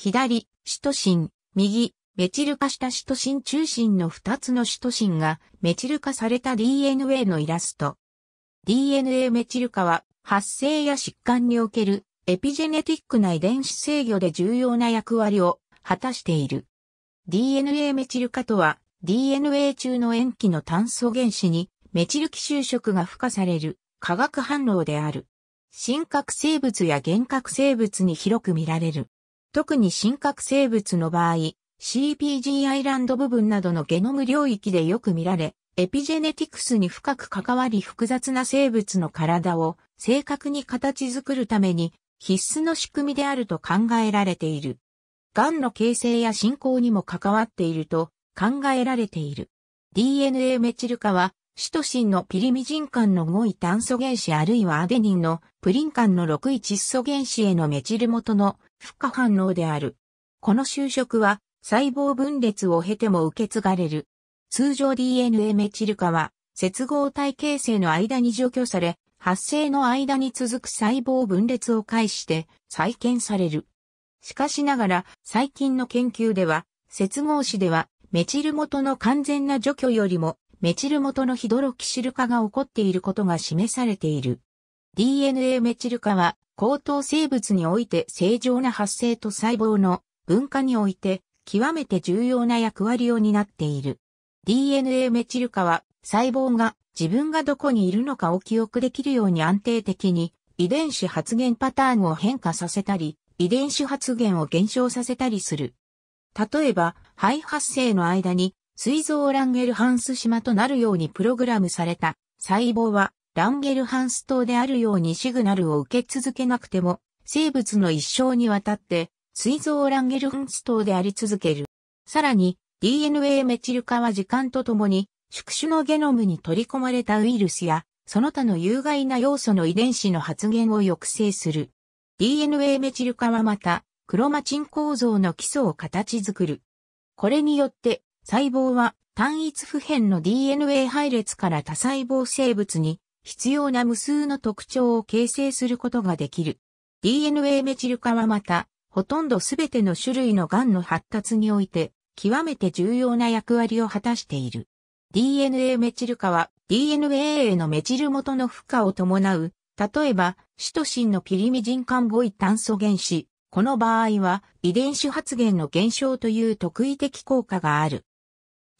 左、シトシン、右、メチル化したシトシン中心の2つのシトシンがメチル化された DNA のイラスト。DNA メチル化は発生や疾患におけるエピジェネティックな遺伝子制御で重要な役割を果たしている。DNA メチル化とは DNA 中の塩基の炭素原子にメチル基収縮が付加される化学反応である。真核生物や原核生物に広く見られる。特に真核生物の場合、CPG アイランド部分などのゲノム領域でよく見られ、エピジェネティクスに深く関わり複雑な生物の体を正確に形作るために必須の仕組みであると考えられている。癌の形成や進行にも関わっていると考えられている。DNA メチル化は、シトシンのピリミジン間の5位炭素原子あるいはアデニンのプリン間の6位窒素原子へのメチル元の不可反応である。この就職は細胞分裂を経ても受け継がれる。通常 DNA メチル化は接合体形成の間に除去され、発生の間に続く細胞分裂を介して再建される。しかしながら最近の研究では、接合子ではメチル元の完全な除去よりもメチル元のヒドロキシル化が起こっていることが示されている。DNA メチル化は高等生物において正常な発生と細胞の分化において極めて重要な役割を担っている。DNA メチル化は細胞が自分がどこにいるのかを記憶できるように安定的に遺伝子発現パターンを変化させたり、遺伝子発現を減少させたりする。例えば、肺発生の間に、膵臓ランゲルハンス島となるようにプログラムされた細胞は、ランゲルハンス島であるようにシグナルを受け続けなくても、生物の一生にわたって、水臓ランゲルハンス島であり続ける。さらに、DNA メチル化は時間とともに、宿主のゲノムに取り込まれたウイルスや、その他の有害な要素の遺伝子の発現を抑制する。DNA メチル化はまた、クロマチン構造の基礎を形作る。これによって、細胞は単一不変の DNA 配列から多細胞生物に必要な無数の特徴を形成することができる。DNA メチル化はまた、ほとんどすべての種類の癌の発達において、極めて重要な役割を果たしている。DNA メチル化は DNA へのメチル元の負荷を伴う、例えば、シトシンのピリミジンンボイ炭素原子、この場合は遺伝子発現の減少という特異的効果がある。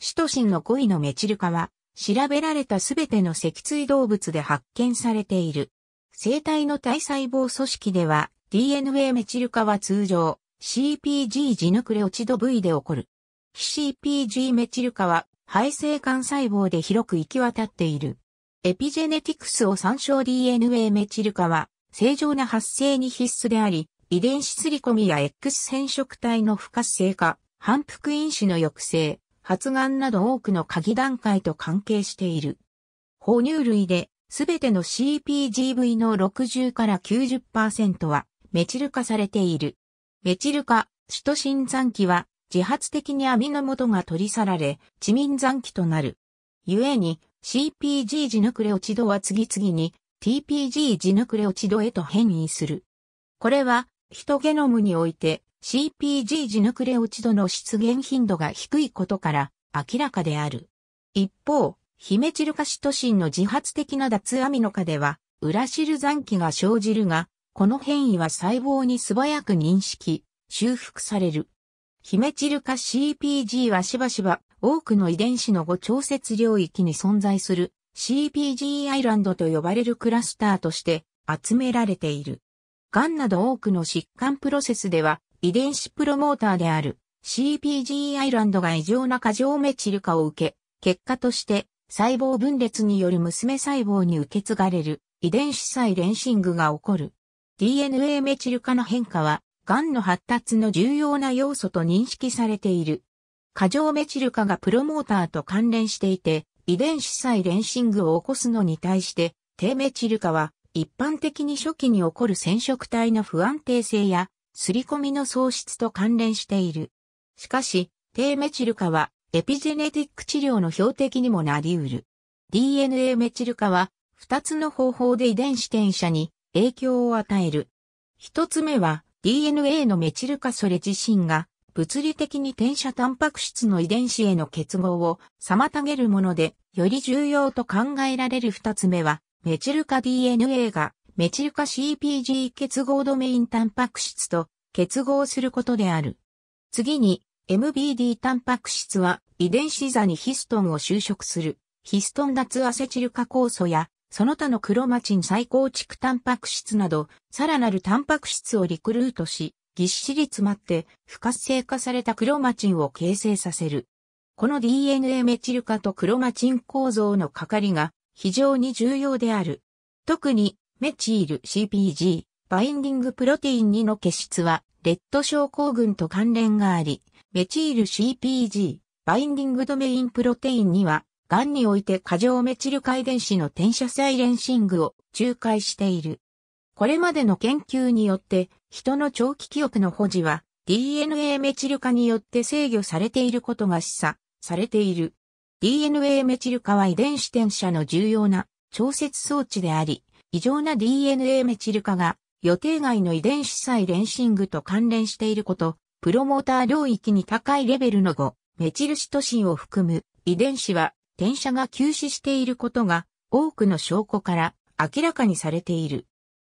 シトシンの5位のメチル化は調べられたすべての脊椎動物で発見されている。生体の体細胞組織では DNA メチル化は通常 CPG ジヌクレオチド V で起こる。非 CPG メチル化は肺性幹細胞で広く行き渡っている。エピジェネティクスを参照 DNA メチル化は正常な発生に必須であり、遺伝子すり込みや X 染色体の不活性化、反復因子の抑制、発がんなど多くの鍵段階と関係している。哺乳類で、すべての CPGV の60から90%はメチル化されている。メチル化、首都新残機は自発的に網の元が取り去られ、チミン残機となる。故に CPG ジヌクレオチドは次々に TPG ジヌクレオチドへと変異する。これは、ヒトゲノムにおいて CPG ジヌクレオチドの出現頻度が低いことから明らかである。一方、ヒメチルカシトシンの自発的な脱アミノ化では、ウラシル残機が生じるが、この変異は細胞に素早く認識、修復される。ヒメチルカ CPG はしばしば多くの遺伝子の誤調節領域に存在する CPG アイランドと呼ばれるクラスターとして集められている。癌など多くの疾患プロセスでは遺伝子プロモーターである CpG アイランドが異常な過剰メチル化を受け、結果として細胞分裂による娘細胞に受け継がれる遺伝子サイレンシングが起こる。DNA メチル化の変化は、癌の発達の重要な要素と認識されている。過剰メチル化がプロモーターと関連していて、遺伝子サイレンシングを起こすのに対して、低メチル化は一般的に初期に起こる染色体の不安定性やすり込みの喪失と関連している。しかし、低メチル化はエピジェネティック治療の標的にもなり得る。DNA メチル化は2つの方法で遺伝子転写に影響を与える。1つ目は DNA のメチル化それ自身が物理的に転写タンパク質の遺伝子への結合を妨げるもので、より重要と考えられる2つ目は、メチル化 DNA がメチル化 CPG 結合ドメインタンパク質と結合することである。次に、MBD タンパク質は遺伝子座にヒストンを収縮する、ヒストン脱アセチル化酵素や、その他のクロマチン再構築タンパク質など、さらなるタンパク質をリクルートし、ぎっしり詰まって不活性化されたクロマチンを形成させる。この DNA メチル化とクロマチン構造のかかりが非常に重要である。特にメチール CPG、バインディングプロテイン2の結質は、レッド症候群と関連があり、メチール CPG、バインディングドメインプロテイン2は、がんにおいて過剰メチル回電子の転写サイレンシングを仲介している。これまでの研究によって、人の長期記憶の保持は、DNA メチル化によって制御されていることが示唆されている。DNA メチル化は遺伝子転写の重要な調節装置であり、異常な DNA メチル化が予定外の遺伝子サレンシングと関連していること、プロモーター領域に高いレベルの5、メチルシトシンを含む遺伝子は転写が休止していることが多くの証拠から明らかにされている。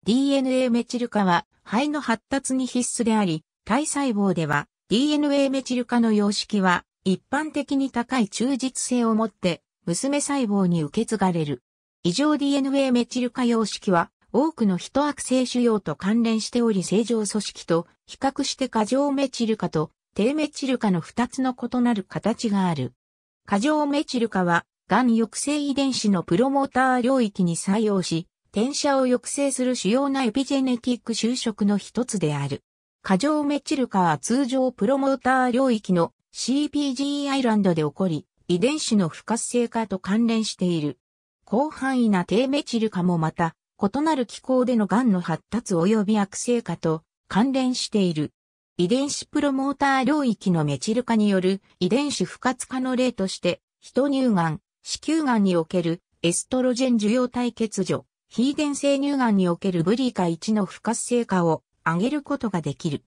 DNA メチル化は肺の発達に必須であり、体細胞では DNA メチル化の様式は一般的に高い忠実性を持って娘細胞に受け継がれる。異常 DNA メチル化様式は、多くの人悪性腫瘍と関連しており正常組織と比較して過剰メチル化と低メチル化の2つの異なる形がある。過剰メチル化は、癌抑制遺伝子のプロモーター領域に採用し、転写を抑制する主要なエピジェネティック就職の一つである。過剰メチル化は通常プロモーター領域の CPG アイランドで起こり、遺伝子の不活性化と関連している。広範囲な低メチル化もまた、異なる気候での癌の発達及び悪性化と関連している。遺伝子プロモーター領域のメチル化による遺伝子不活化の例として、人乳がん、子宮がんにおけるエストロジェン受容体欠如、非伝性乳がんにおけるブリカ1の不活性化を上げることができる。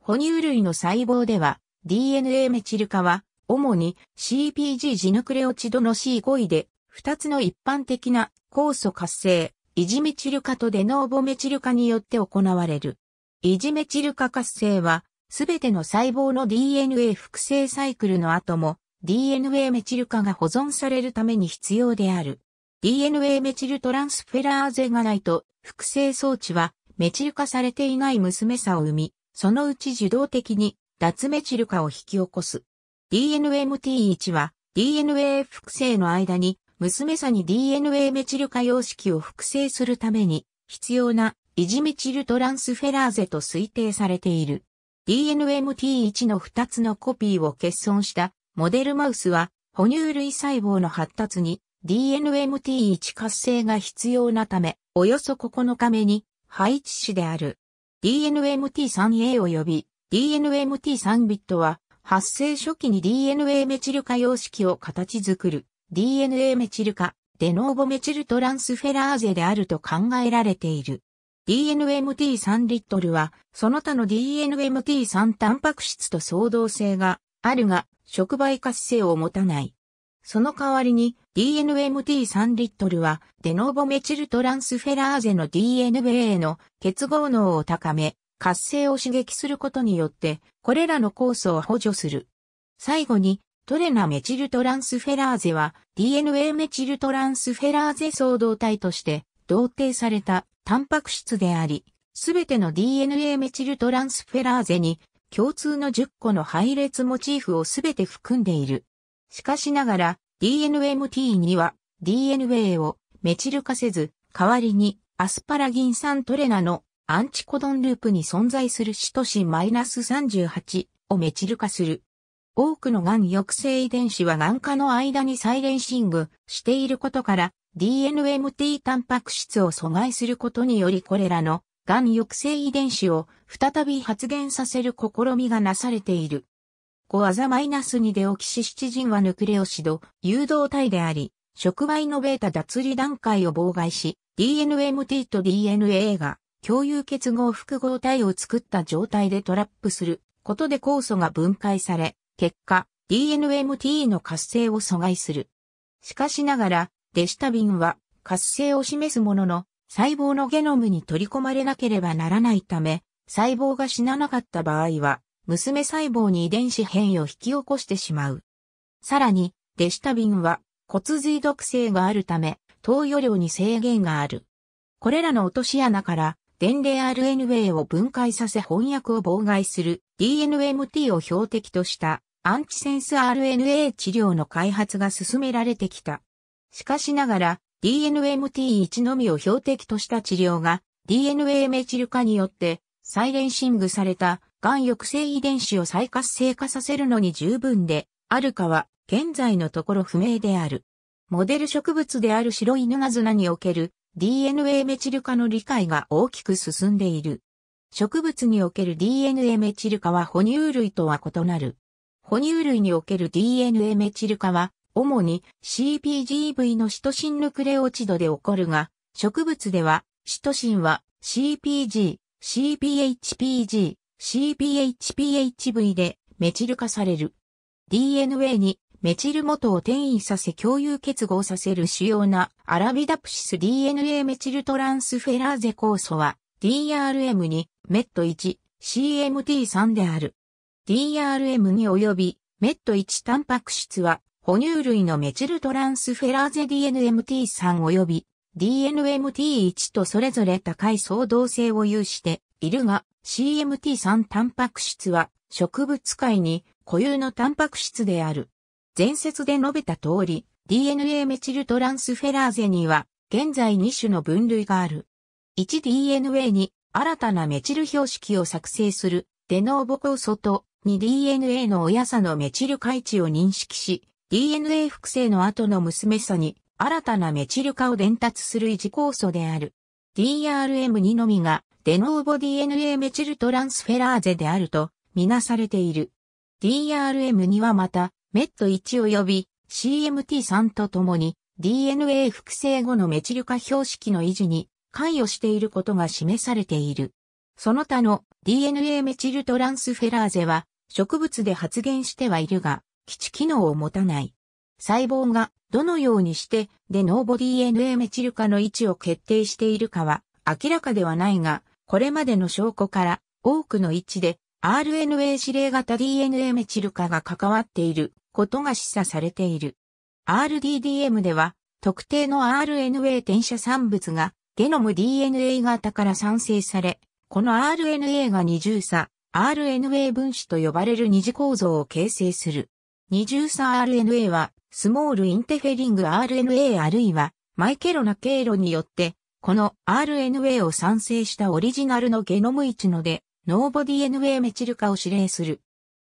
哺乳類の細胞では DNA メチル化は主に CPG ジヌクレオチドの C5 位で二つの一般的な酵素活性、いじメチル化とデノーボメチル化によって行われる。いじメチル化活性は、すべての細胞の DNA 複製サイクルの後も DNA メチル化が保存されるために必要である。DNA メチルトランスフェラーゼがないと複製装置はメチル化されていない娘さを生み、そのうち受動的に脱メチル化を引き起こす。DNMT1 は DNA 複製の間に娘さに DNA メチル化様式を複製するために必要な維持メチルトランスフェラーゼと推定されている。DNMT1 の2つのコピーを欠損したモデルマウスは哺乳類細胞の発達に DNMT1 活性が必要なため、およそ9日目に配置死である。DNMT3A 及び DNMT3 ビットは発生初期に DNA メチル化様式を形作る DNA メチル化、デノーボメチルトランスフェラーゼであると考えられている。DNMT3 リットルは、その他の DNMT3 タンパク質と相同性があるが、触媒活性を持たない。その代わりに DNMT3 リットルはデノーボメチルトランスフェラーゼの DNA の結合能を高め、活性を刺激することによって、これらの酵素を補助する。最後にトレナメチルトランスフェラーゼは DNA メチルトランスフェラーゼ相動体として同定されたタンパク質であり、すべての DNA メチルトランスフェラーゼに共通の10個の配列モチーフをすべて含んでいる。しかしながら DNMT には DNA をメチル化せず、代わりにアスパラギン酸トレナのアンチコドンループに存在するシトシン -38 をメチル化する。多くの癌抑制遺伝子は癌化の間にサイレンシングしていることから DNMT タンパク質を阻害することによりこれらの癌抑制遺伝子を再び発現させる試みがなされている。小アザマイナス2でオキシシチジンはヌクレオシド誘導体であり、触媒のベータ脱離段階を妨害し、DNMT と DNA が共有結合複合体を作った状態でトラップすることで酵素が分解され、結果、DNMT の活性を阻害する。しかしながら、デシタビンは活性を示すものの、細胞のゲノムに取り込まれなければならないため、細胞が死ななかった場合は、娘細胞に遺伝子変異を引き起こしてしまう。さらに、デシタビンは骨髄毒性があるため、投与量に制限がある。これらの落とし穴から、伝令 RNA を分解させ翻訳を妨害する DNMT を標的としたアンチセンス RNA 治療の開発が進められてきた。しかしながら DNMT1 のみを標的とした治療が DNA メチル化によってサイレンシングされた癌抑制遺伝子を再活性化させるのに十分で、あるかは現在のところ不明である。モデル植物である白犬ナズナにおける DNA メチル化の理解が大きく進んでいる。植物における DNA メチル化は哺乳類とは異なる。哺乳類における DNA メチル化は、主に CPGV のシトシンヌクレオチドで起こるが、植物では、シトシンは CPG、CPHPG、CPHPHV でメチル化される。DNA にメチル元を転移させ共有結合させる主要なアラビダプシス DNA メチルトランスフェラーゼ酵素は DRM にメット 1CMT3 である。DRM に及び、メット1タンパク質は、哺乳類のメチルトランスフェラーゼ DNMT3 及び DNMT1 とそれぞれ高い相動性を有しているが、CMT3 タンパク質は植物界に固有のタンパク質である。前説で述べた通り、DNA メチルトランスフェラーゼには現在2種の分類がある。1DNA に新たなメチル標識を作成するデノーボ酵ソとに DNA の親さのメチル化位置を認識し、DNA 複製の後の娘さに新たなメチル化を伝達する維持酵素である。DRM2 のみがデノーボ DNA メチルトランスフェラーゼであるとみなされている。DRM2 はまたメット1及び CMT3 とともに DNA 複製後のメチル化標識の維持に関与していることが示されている。その他の DNA メチルトランスフェラーゼは植物で発現してはいるが、基地機能を持たない。細胞がどのようにしてでノーボ DNA メチル化の位置を決定しているかは明らかではないが、これまでの証拠から多くの位置で RNA 指令型 DNA メチル化が関わっていることが示唆されている。RDDM では特定の RNA 転写産物がゲノム DNA 型から産生され、この RNA が二重差、RNA 分子と呼ばれる二次構造を形成する。二重三 RNA は、スモールインテフェリング RNA あるいは、マイケロな経路によって、この RNA を産生したオリジナルのゲノム位置ので、ノーボディ n a メチル化を指令する。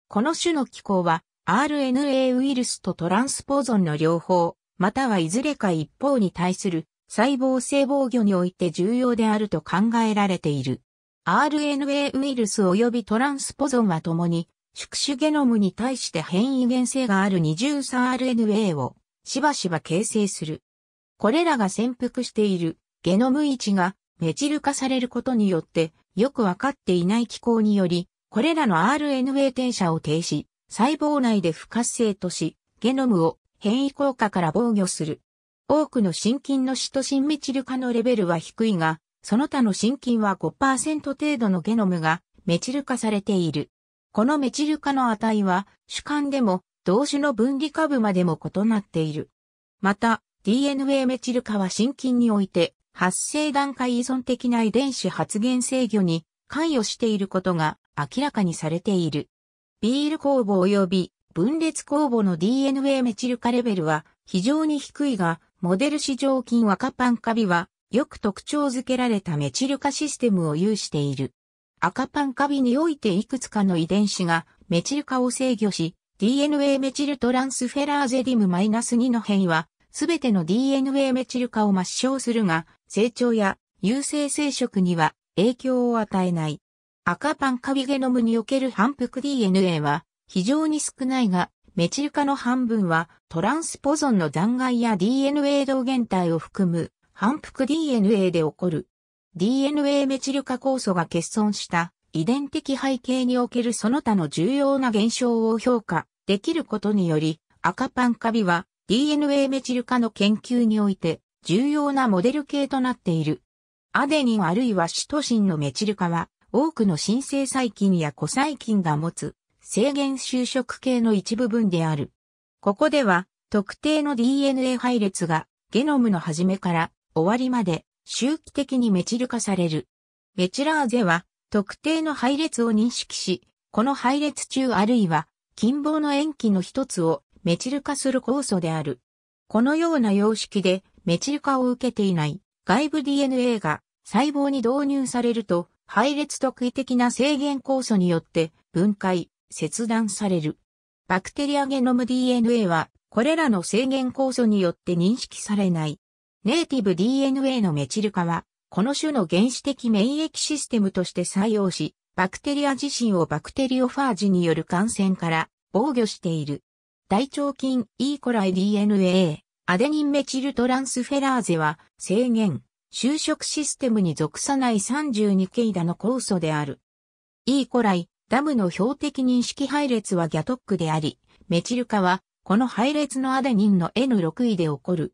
この種の機構は、RNA ウイルスとトランスポゾンの両方、またはいずれか一方に対する細胞性防御において重要であると考えられている。RNA ウイルス及びトランスポゾンは共に、宿主ゲノムに対して変異原性がある 23RNA をしばしば形成する。これらが潜伏しているゲノム位置がメチル化されることによってよくわかっていない機構により、これらの RNA 転写を停止、細胞内で不活性とし、ゲノムを変異効果から防御する。多くの心筋の死とシメチル化のレベルは低いが、その他の真菌は5%程度のゲノムがメチル化されている。このメチル化の値は主観でも同種の分離株までも異なっている。また、DNA メチル化は真菌において発生段階依存的な遺伝子発現制御に関与していることが明らかにされている。ビール酵母及び分裂酵母の DNA メチル化レベルは非常に低いが、モデル市場菌若パンカビはよく特徴づけられたメチル化システムを有している。赤パンカビにおいていくつかの遺伝子がメチル化を制御し、DNA メチルトランスフェラーゼディム -2 の変異は、すべての DNA メチル化を抹消するが、成長や有性生殖には影響を与えない。赤パンカビゲノムにおける反復 DNA は非常に少ないが、メチル化の半分はトランスポゾンの残骸や DNA 動原体を含む反復 DNA で起こる DNA メチル化酵素が欠損した遺伝的背景におけるその他の重要な現象を評価できることにより赤パンカビは DNA メチル化の研究において重要なモデル系となっている。アデニンあるいはシトシンのメチル化は多くの新生細菌や古細菌が持つ制限収縮系の一部分である。ここでは特定の DNA 配列がゲノムの初めから終わりまで周期的にメチル化される。メチラーゼは特定の配列を認識し、この配列中あるいは近傍の塩基の一つをメチル化する酵素である。このような様式でメチル化を受けていない外部 DNA が細胞に導入されると配列特異的な制限酵素によって分解、切断される。バクテリアゲノム DNA はこれらの制限酵素によって認識されない。ネイティブ DNA のメチル化は、この種の原始的免疫システムとして採用し、バクテリア自身をバクテリオファージによる感染から防御している。大腸菌 E. コライ DNA、アデニンメチルトランスフェラーゼは制限、就職システムに属さない32系ダの酵素である。E. コライ、ダムの標的認識配列はギャトックであり、メチル化は、この配列のアデニンの N6 位で起こる。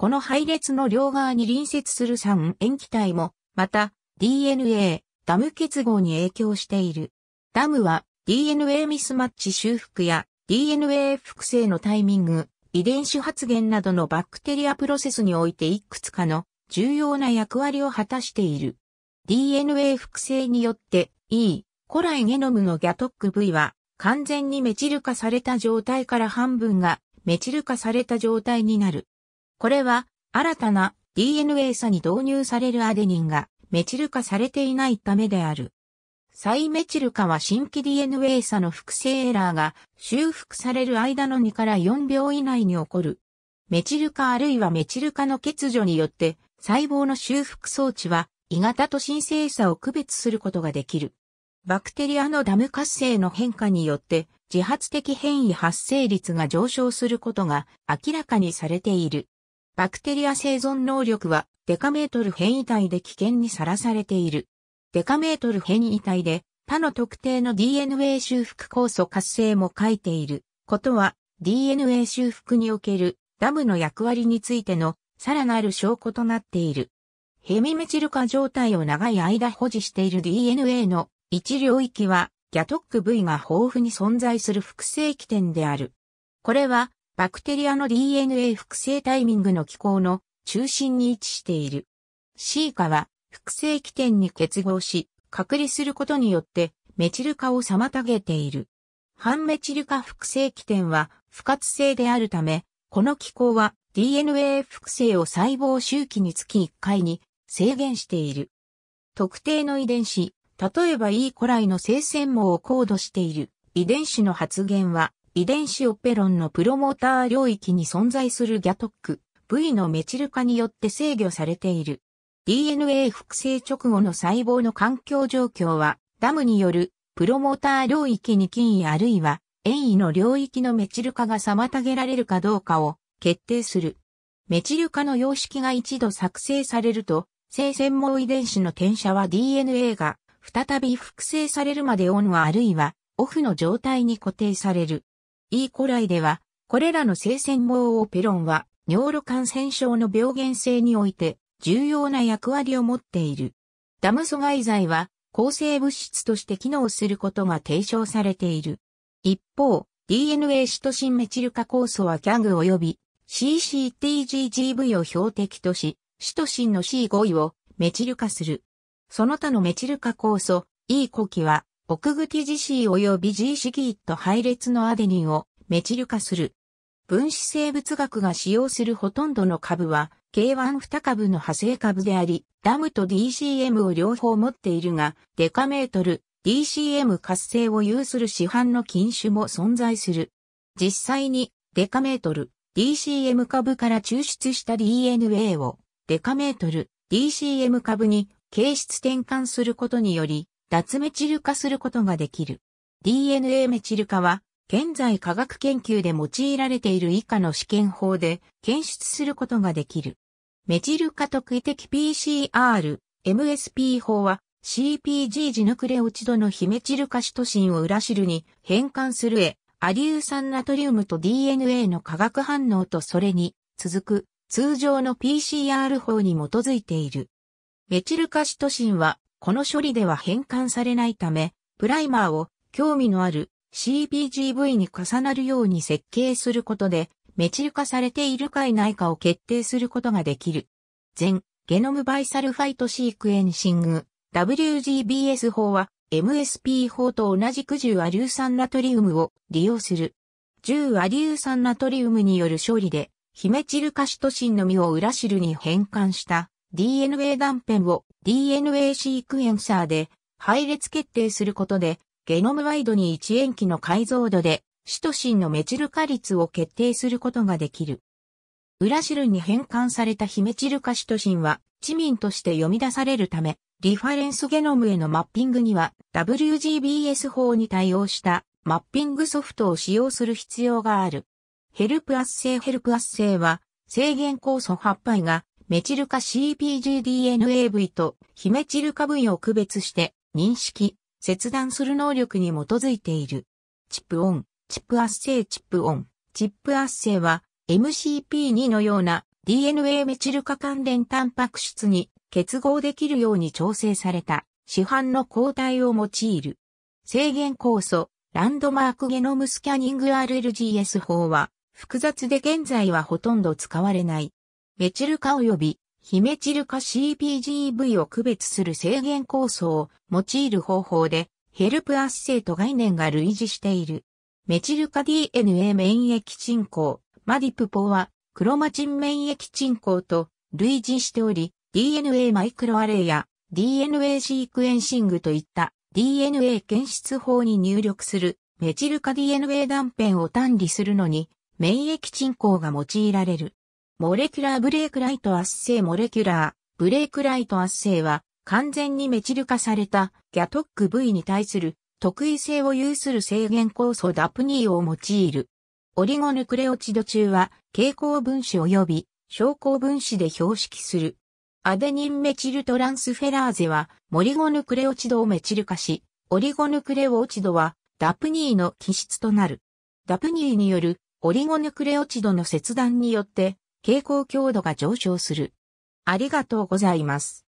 この配列の両側に隣接する三塩基体も、また DNA、ダム結合に影響している。ダムは DNA ミスマッチ修復や DNA 複製のタイミング、遺伝子発現などのバクテリアプロセスにおいていくつかの重要な役割を果たしている。DNA 複製によって E、古来ゲノムのギャトック V は完全にメチル化された状態から半分がメチル化された状態になる。これは、新たな DNA 差に導入されるアデニンがメチル化されていないためである。再メチル化は新規 DNA 差の複製エラーが修復される間の2から4秒以内に起こる。メチル化あるいはメチル化の欠如によって細胞の修復装置は異型と新生差を区別することができる。バクテリアのダム活性の変化によって自発的変異発生率が上昇することが明らかにされている。バクテリア生存能力はデカメートル変異体で危険にさらされている。デカメートル変異体で他の特定の DNA 修復酵素活性も書いていることは DNA 修復におけるダムの役割についてのさらなる証拠となっている。ヘミメチル化状態を長い間保持している DNA の一領域はギャトック部位が豊富に存在する複製起点である。これはバクテリアの DNA 複製タイミングの機構の中心に位置している。シーカは複製起点に結合し、隔離することによってメチル化を妨げている。反メチル化複製起点は不活性であるため、この機構は DNA 複製を細胞周期につき1回に制限している。特定の遺伝子、例えば E コライの生鮮網をコードしている遺伝子の発現は遺伝子オペロンのプロモーター領域に存在するギャトック V のメチル化によって制御されている。DNA 複製直後の細胞の環境状況は、ダムによるプロモーター領域に近位あるいは、遠位の領域のメチル化が妨げられるかどうかを決定する。メチル化の様式が一度作成されると、性専門遺伝子の転写は DNA が再び複製されるまでオンはあるいはオフの状態に固定される。E. 古来では、これらの性腺網オペロンは、尿路感染症の病原性において、重要な役割を持っている。ダム阻害剤は、抗生物質として機能することが提唱されている。一方、DNA シトシンメチル化酵素は CAG 及び CCTGGV を標的とし、シトシンの C5 位をメチル化する。その他のメチル化酵素、E 呼気は奥口 GC 及び自ギッと配列のアデニンをメチル化する。分子生物学が使用するほとんどの株は、K12 株の派生株であり、ダムと DCM を両方持っているが、デカメートル、DCM 活性を有する市販の菌種も存在する。実際に、デカメートル、DCM 株から抽出した DNA を、デカメートル、DCM 株に形質転換することにより、脱メチル化することができる。DNA メチル化は、現在科学研究で用いられている以下の試験法で検出することができる。メチル化特異的 PCR、MSP 法は CPG ジヌクレオチドのヒメチル化シトシンを裏汁に変換するへ、アリウ酸ナトリウムと DNA の化学反応とそれに続く通常の PCR 法に基づいている。メチル化シトシンはこの処理では変換されないため、プライマーを興味のある CPGV に重なるように設計することで、メチル化されているかいないかを決定することができる。全ゲノムバイサルファイトシークエンシング WGBS 法は MSP 法と同じく10アリュ酸ナトリウムを利用する。10アリュ酸ナトリウムによる処理で、ヒメチルカシトシンの実をウラシルに変換した DNA 断片を DNA シークエンサーで配列決定することで、ゲノムワイドに1塩基の解像度で、シトシンのメチル化率を決定することができる。裏ルに変換されたヒメチル化シトシンは、チミンとして読み出されるため、リファレンスゲノムへのマッピングには、WGBS 法に対応したマッピングソフトを使用する必要がある。ヘルプ圧性ヘルプ圧性は、制限酵素8杯がメチル化 CpgDNAV とヒメチル化部位を区別して認識、切断する能力に基づいている。チップオン、チップアッセイチップオン、チップアッセイは MCP2 のような DNA メチル化関連タンパク質に結合できるように調整された市販の抗体を用いる。制限酵素、ランドマークゲノムスキャニング RLGS 法は複雑で現在はほとんど使われないメチル化及び非メチル化 CPGV を区別する制限構想を用いる方法でヘルプアッセイと概念が類似している。メチル化 DNA 免疫鎮抗、マディプポはクロマチン免疫鎮抗と類似しており、DNA マイクロアレイや DNA シークエンシングといった DNA 検出法に入力するメチル化 DNA 断片を単理するのに免疫鎮抗が用いられる。モレキュラーブレイクライト圧生モレキュラー、ブレイクライト圧生は、完全にメチル化されたギャトック部位に対する特異性を有する制限酵素ダプニーを用いる。オリゴヌクレオチド中は蛍光分子及び昇降分子で標識する。アデニンメチルトランスフェラーゼはモリゴヌクレオチドをメチル化し、オリゴヌクレオチドはダプニーの基質となる。ダプニーによるオリゴヌクレオチドの切断によって傾向強度が上昇する。ありがとうございます。